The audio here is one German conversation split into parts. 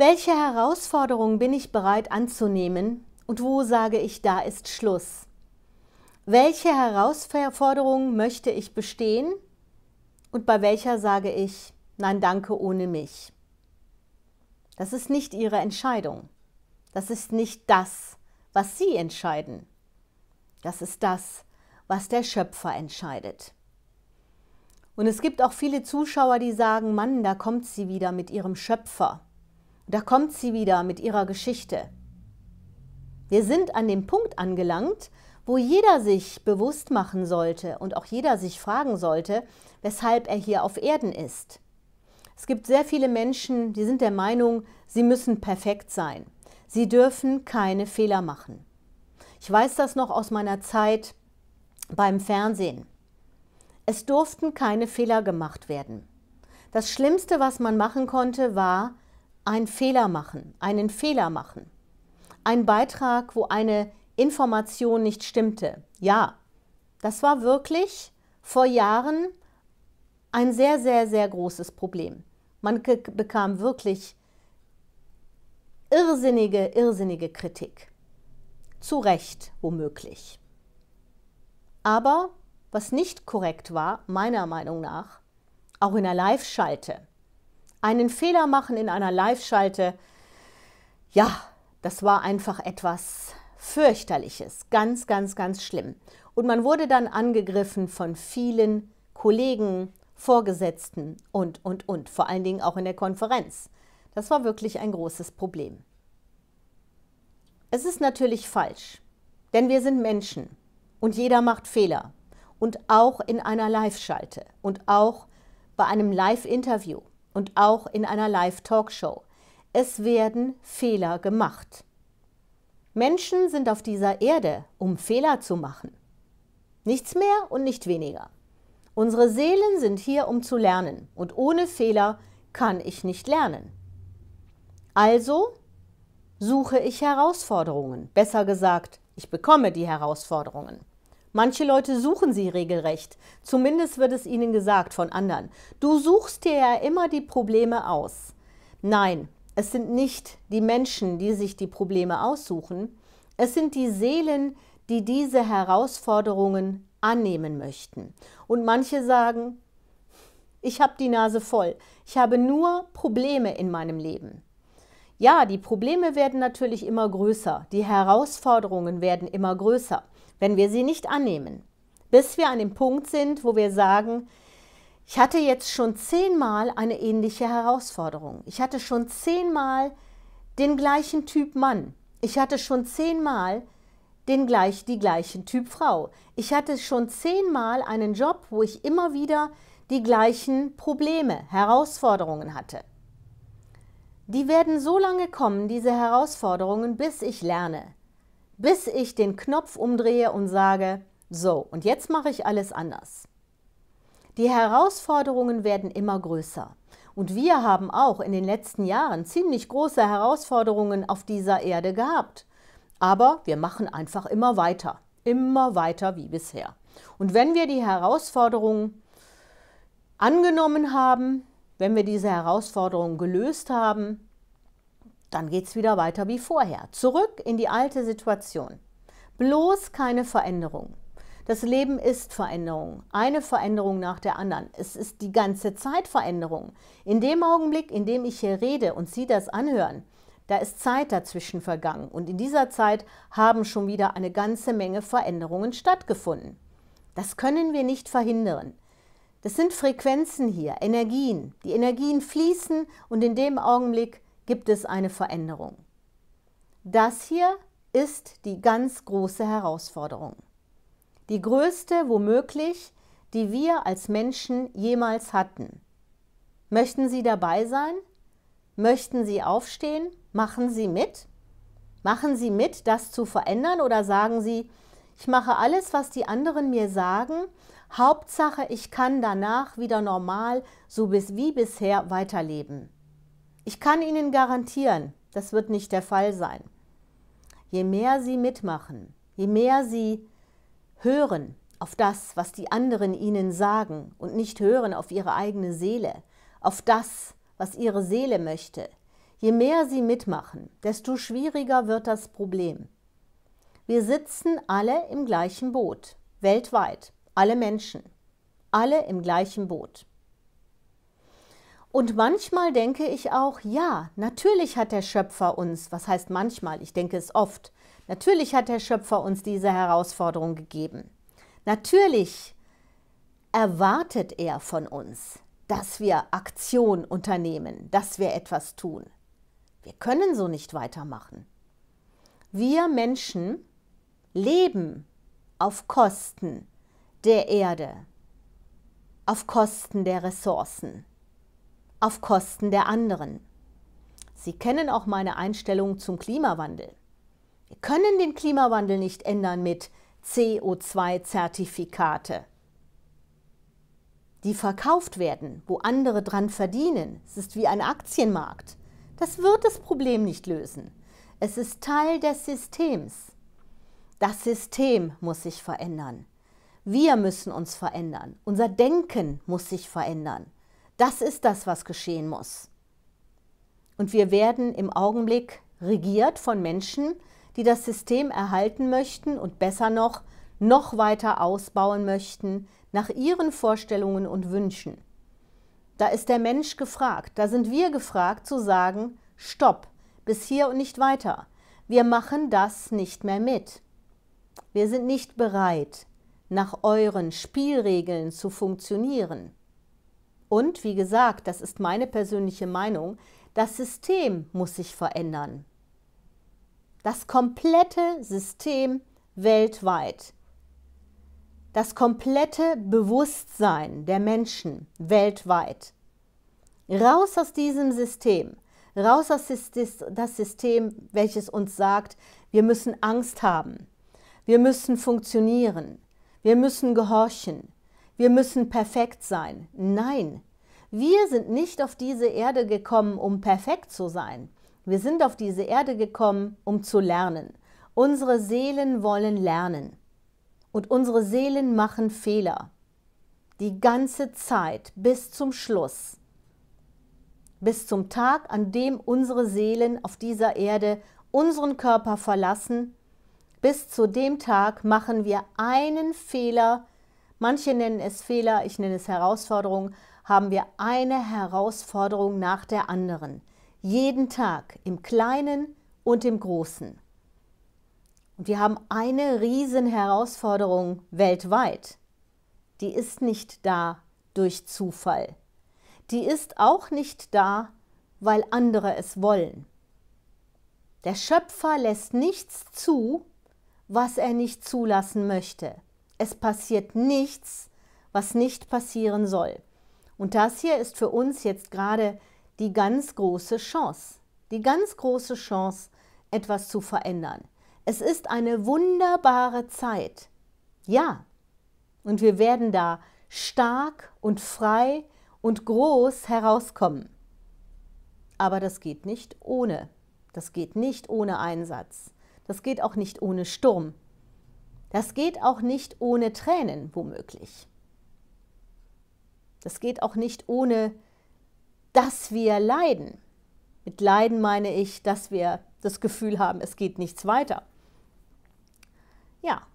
Welche Herausforderung bin ich bereit anzunehmen und wo sage ich, da ist Schluss? Welche Herausforderung möchte ich bestehen und bei welcher sage ich, nein, danke ohne mich? Das ist nicht Ihre Entscheidung. Das ist nicht das, was Sie entscheiden. Das ist das, was der Schöpfer entscheidet. Und es gibt auch viele Zuschauer, die sagen, Mann, da kommt sie wieder mit ihrem Schöpfer. Da kommt sie wieder mit ihrer Geschichte. Wir sind an dem Punkt angelangt, wo jeder sich bewusst machen sollte und auch jeder sich fragen sollte, weshalb er hier auf Erden ist. Es gibt sehr viele Menschen, die sind der Meinung, sie müssen perfekt sein. Sie dürfen keine Fehler machen. Ich weiß das noch aus meiner Zeit beim Fernsehen. Es durften keine Fehler gemacht werden. Das Schlimmste, was man machen konnte, war, ein Fehler machen, einen Fehler machen. Ein Beitrag, wo eine Information nicht stimmte. Ja, das war wirklich vor Jahren ein sehr, sehr, sehr großes Problem. Man bekam wirklich irrsinnige, irrsinnige Kritik. Zu Recht womöglich. Aber was nicht korrekt war, meiner Meinung nach, auch in der Live-Schalte, einen Fehler machen in einer Live-Schalte, ja, das war einfach etwas fürchterliches, ganz, ganz, ganz schlimm. Und man wurde dann angegriffen von vielen Kollegen, Vorgesetzten und, und, und, vor allen Dingen auch in der Konferenz. Das war wirklich ein großes Problem. Es ist natürlich falsch, denn wir sind Menschen und jeder macht Fehler. Und auch in einer Live-Schalte und auch bei einem Live-Interview und auch in einer Live-Talkshow. Es werden Fehler gemacht. Menschen sind auf dieser Erde, um Fehler zu machen. Nichts mehr und nicht weniger. Unsere Seelen sind hier, um zu lernen, und ohne Fehler kann ich nicht lernen. Also suche ich Herausforderungen, besser gesagt, ich bekomme die Herausforderungen. Manche Leute suchen sie regelrecht. Zumindest wird es ihnen gesagt von anderen. Du suchst dir ja immer die Probleme aus. Nein, es sind nicht die Menschen, die sich die Probleme aussuchen. Es sind die Seelen, die diese Herausforderungen annehmen möchten. Und manche sagen, ich habe die Nase voll. Ich habe nur Probleme in meinem Leben. Ja, die Probleme werden natürlich immer größer. Die Herausforderungen werden immer größer wenn wir sie nicht annehmen. Bis wir an dem Punkt sind, wo wir sagen, ich hatte jetzt schon zehnmal eine ähnliche Herausforderung. Ich hatte schon zehnmal den gleichen Typ Mann. Ich hatte schon zehnmal den gleich, die gleichen Typ Frau. Ich hatte schon zehnmal einen Job, wo ich immer wieder die gleichen Probleme, Herausforderungen hatte. Die werden so lange kommen, diese Herausforderungen, bis ich lerne bis ich den Knopf umdrehe und sage, so, und jetzt mache ich alles anders. Die Herausforderungen werden immer größer. Und wir haben auch in den letzten Jahren ziemlich große Herausforderungen auf dieser Erde gehabt. Aber wir machen einfach immer weiter, immer weiter wie bisher. Und wenn wir die Herausforderungen angenommen haben, wenn wir diese Herausforderungen gelöst haben, dann geht es wieder weiter wie vorher. Zurück in die alte Situation. Bloß keine Veränderung. Das Leben ist Veränderung, eine Veränderung nach der anderen. Es ist die ganze Zeit Veränderung. In dem Augenblick, in dem ich hier rede und Sie das anhören, da ist Zeit dazwischen vergangen und in dieser Zeit haben schon wieder eine ganze Menge Veränderungen stattgefunden. Das können wir nicht verhindern. Das sind Frequenzen hier, Energien. Die Energien fließen und in dem Augenblick gibt es eine Veränderung. Das hier ist die ganz große Herausforderung. Die größte womöglich, die wir als Menschen jemals hatten. Möchten Sie dabei sein? Möchten Sie aufstehen? Machen Sie mit? Machen Sie mit, das zu verändern oder sagen Sie, ich mache alles, was die anderen mir sagen, Hauptsache, ich kann danach wieder normal, so bis wie bisher weiterleben. Ich kann Ihnen garantieren, das wird nicht der Fall sein. Je mehr Sie mitmachen, je mehr Sie hören auf das, was die anderen Ihnen sagen und nicht hören auf Ihre eigene Seele, auf das, was Ihre Seele möchte, je mehr Sie mitmachen, desto schwieriger wird das Problem. Wir sitzen alle im gleichen Boot, weltweit, alle Menschen, alle im gleichen Boot. Und manchmal denke ich auch, ja, natürlich hat der Schöpfer uns, was heißt manchmal, ich denke es oft, natürlich hat der Schöpfer uns diese Herausforderung gegeben. Natürlich erwartet er von uns, dass wir Aktion unternehmen, dass wir etwas tun. Wir können so nicht weitermachen. Wir Menschen leben auf Kosten der Erde, auf Kosten der Ressourcen auf Kosten der anderen. Sie kennen auch meine Einstellung zum Klimawandel. Wir können den Klimawandel nicht ändern mit CO2-Zertifikate, die verkauft werden, wo andere dran verdienen. Es ist wie ein Aktienmarkt. Das wird das Problem nicht lösen. Es ist Teil des Systems. Das System muss sich verändern. Wir müssen uns verändern. Unser Denken muss sich verändern. Das ist das, was geschehen muss. Und wir werden im Augenblick regiert von Menschen, die das System erhalten möchten und besser noch, noch weiter ausbauen möchten, nach ihren Vorstellungen und Wünschen. Da ist der Mensch gefragt, da sind wir gefragt zu sagen, stopp, bis hier und nicht weiter. Wir machen das nicht mehr mit. Wir sind nicht bereit, nach euren Spielregeln zu funktionieren. Und wie gesagt, das ist meine persönliche Meinung, das System muss sich verändern. Das komplette System weltweit. Das komplette Bewusstsein der Menschen weltweit. Raus aus diesem System. Raus aus das System, welches uns sagt, wir müssen Angst haben. Wir müssen funktionieren. Wir müssen gehorchen wir müssen perfekt sein. Nein, wir sind nicht auf diese Erde gekommen, um perfekt zu sein. Wir sind auf diese Erde gekommen, um zu lernen. Unsere Seelen wollen lernen. Und unsere Seelen machen Fehler. Die ganze Zeit bis zum Schluss. Bis zum Tag, an dem unsere Seelen auf dieser Erde unseren Körper verlassen. Bis zu dem Tag machen wir einen Fehler, Manche nennen es Fehler, ich nenne es Herausforderung, haben wir eine Herausforderung nach der anderen. Jeden Tag, im Kleinen und im Großen. Und wir haben eine Riesenherausforderung weltweit. Die ist nicht da durch Zufall. Die ist auch nicht da, weil andere es wollen. Der Schöpfer lässt nichts zu, was er nicht zulassen möchte es passiert nichts, was nicht passieren soll. Und das hier ist für uns jetzt gerade die ganz große Chance. Die ganz große Chance, etwas zu verändern. Es ist eine wunderbare Zeit. Ja. Und wir werden da stark und frei und groß herauskommen. Aber das geht nicht ohne. Das geht nicht ohne Einsatz. Das geht auch nicht ohne Sturm. Das geht auch nicht ohne Tränen, womöglich. Das geht auch nicht ohne, dass wir leiden. Mit Leiden meine ich, dass wir das Gefühl haben, es geht nichts weiter. Ja,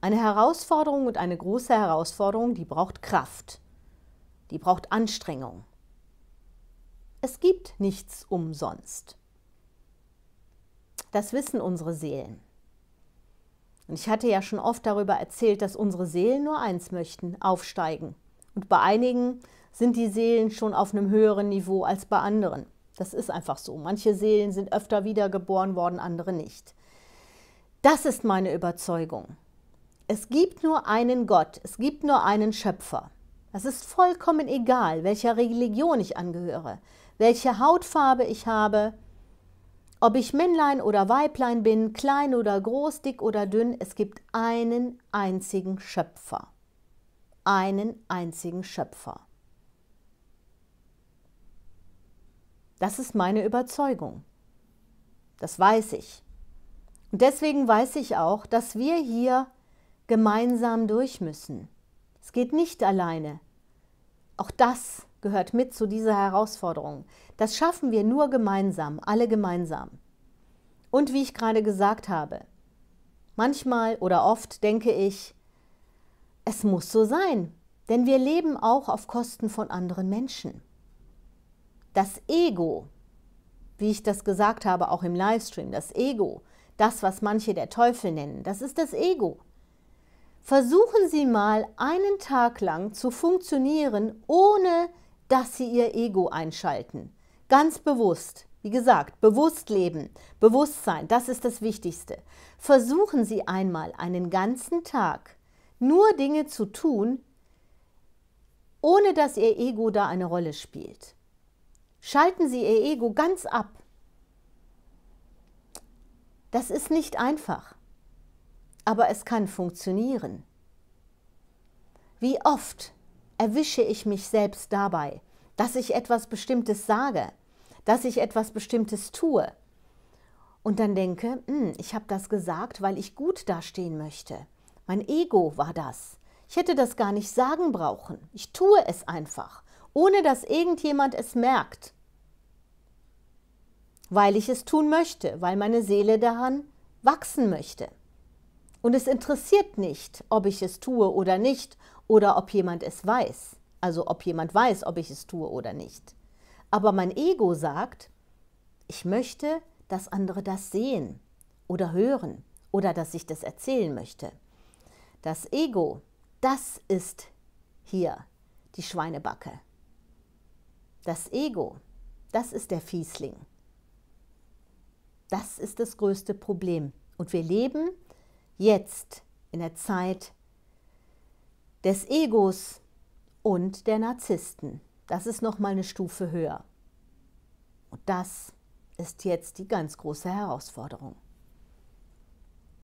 eine Herausforderung und eine große Herausforderung, die braucht Kraft, die braucht Anstrengung. Es gibt nichts umsonst. Das wissen unsere Seelen. Und ich hatte ja schon oft darüber erzählt, dass unsere Seelen nur eins möchten, aufsteigen. Und bei einigen sind die Seelen schon auf einem höheren Niveau als bei anderen. Das ist einfach so. Manche Seelen sind öfter wiedergeboren worden, andere nicht. Das ist meine Überzeugung. Es gibt nur einen Gott, es gibt nur einen Schöpfer. Es ist vollkommen egal, welcher Religion ich angehöre, welche Hautfarbe ich habe, ob ich Männlein oder Weiblein bin, klein oder groß, dick oder dünn, es gibt einen einzigen Schöpfer. Einen einzigen Schöpfer. Das ist meine Überzeugung. Das weiß ich. Und deswegen weiß ich auch, dass wir hier gemeinsam durch müssen. Es geht nicht alleine. Auch das ist gehört mit zu dieser Herausforderung. Das schaffen wir nur gemeinsam, alle gemeinsam. Und wie ich gerade gesagt habe, manchmal oder oft denke ich, es muss so sein, denn wir leben auch auf Kosten von anderen Menschen. Das Ego, wie ich das gesagt habe, auch im Livestream, das Ego, das, was manche der Teufel nennen, das ist das Ego. Versuchen Sie mal einen Tag lang zu funktionieren, ohne dass sie ihr Ego einschalten. Ganz bewusst. Wie gesagt, bewusst leben, Bewusstsein, das ist das Wichtigste. Versuchen Sie einmal einen ganzen Tag nur Dinge zu tun, ohne dass Ihr Ego da eine Rolle spielt. Schalten Sie Ihr Ego ganz ab. Das ist nicht einfach, aber es kann funktionieren. Wie oft erwische ich mich selbst dabei, dass ich etwas Bestimmtes sage, dass ich etwas Bestimmtes tue und dann denke, hm, ich habe das gesagt, weil ich gut dastehen möchte. Mein Ego war das. Ich hätte das gar nicht sagen brauchen. Ich tue es einfach, ohne dass irgendjemand es merkt, weil ich es tun möchte, weil meine Seele daran wachsen möchte. Und es interessiert nicht, ob ich es tue oder nicht oder ob jemand es weiß. Also ob jemand weiß, ob ich es tue oder nicht. Aber mein Ego sagt, ich möchte, dass andere das sehen oder hören oder dass ich das erzählen möchte. Das Ego, das ist hier die Schweinebacke. Das Ego, das ist der Fiesling. Das ist das größte Problem. Und wir leben jetzt in der Zeit des Egos und der Narzissten. Das ist noch mal eine Stufe höher. Und das ist jetzt die ganz große Herausforderung.